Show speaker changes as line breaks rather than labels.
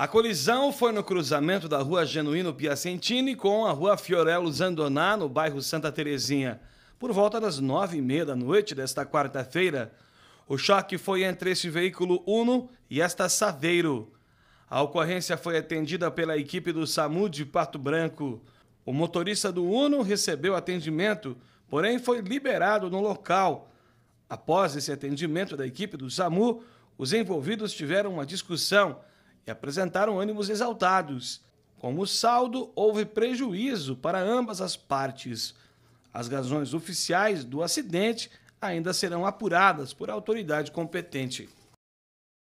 A colisão foi no cruzamento da rua Genuíno Piacentini com a rua Fiorello Zandoná, no bairro Santa Terezinha. Por volta das nove e meia da noite desta quarta-feira, o choque foi entre este veículo Uno e esta Saveiro. A ocorrência foi atendida pela equipe do SAMU de Pato Branco. O motorista do Uno recebeu atendimento, porém foi liberado no local. Após esse atendimento da equipe do SAMU, os envolvidos tiveram uma discussão apresentaram ânimos exaltados. Como saldo, houve prejuízo para ambas as partes. As razões oficiais do acidente ainda serão apuradas por autoridade competente.